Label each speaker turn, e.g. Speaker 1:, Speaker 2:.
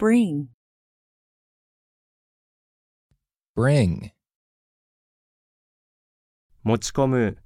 Speaker 1: Bring.
Speaker 2: Bring. 持ち込む